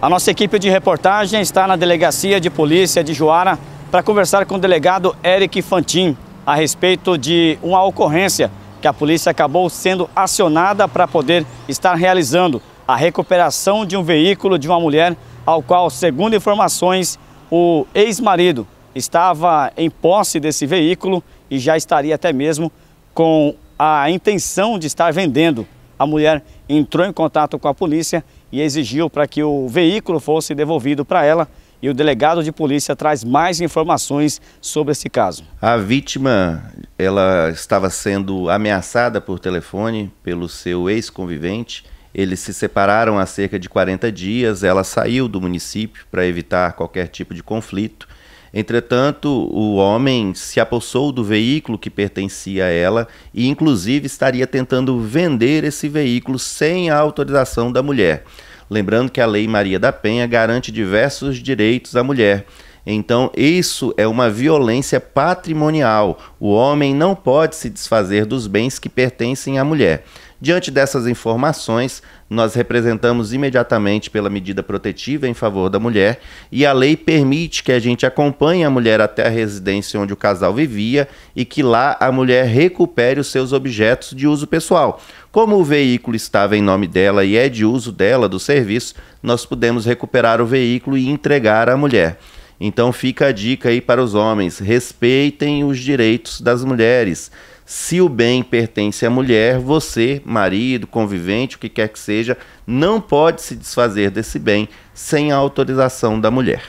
A nossa equipe de reportagem está na Delegacia de Polícia de Joara para conversar com o delegado Eric Fantin a respeito de uma ocorrência que a polícia acabou sendo acionada para poder estar realizando a recuperação de um veículo de uma mulher ao qual, segundo informações, o ex-marido estava em posse desse veículo e já estaria até mesmo com a intenção de estar vendendo a mulher entrou em contato com a polícia e exigiu para que o veículo fosse devolvido para ela. E o delegado de polícia traz mais informações sobre esse caso. A vítima, ela estava sendo ameaçada por telefone pelo seu ex-convivente. Eles se separaram há cerca de 40 dias. Ela saiu do município para evitar qualquer tipo de conflito Entretanto, o homem se apossou do veículo que pertencia a ela e, inclusive, estaria tentando vender esse veículo sem a autorização da mulher. Lembrando que a Lei Maria da Penha garante diversos direitos à mulher, então, isso é uma violência patrimonial. O homem não pode se desfazer dos bens que pertencem à mulher. Diante dessas informações, nós representamos imediatamente pela medida protetiva em favor da mulher e a lei permite que a gente acompanhe a mulher até a residência onde o casal vivia e que lá a mulher recupere os seus objetos de uso pessoal. Como o veículo estava em nome dela e é de uso dela do serviço, nós podemos recuperar o veículo e entregar à mulher. Então fica a dica aí para os homens: respeitem os direitos das mulheres. Se o bem pertence à mulher, você, marido, convivente, o que quer que seja, não pode se desfazer desse bem sem a autorização da mulher.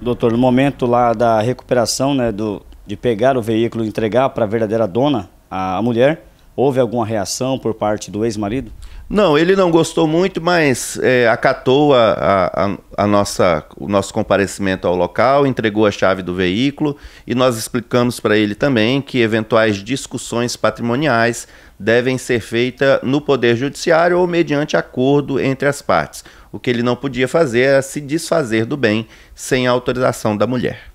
Doutor, no momento lá da recuperação, né, do, de pegar o veículo e entregar para a verdadeira dona, a mulher, Houve alguma reação por parte do ex-marido? Não, ele não gostou muito, mas é, acatou a, a, a, nossa, o nosso comparecimento ao local, entregou a chave do veículo e nós explicamos para ele também que eventuais discussões patrimoniais devem ser feitas no Poder Judiciário ou mediante acordo entre as partes. O que ele não podia fazer era se desfazer do bem sem a autorização da mulher.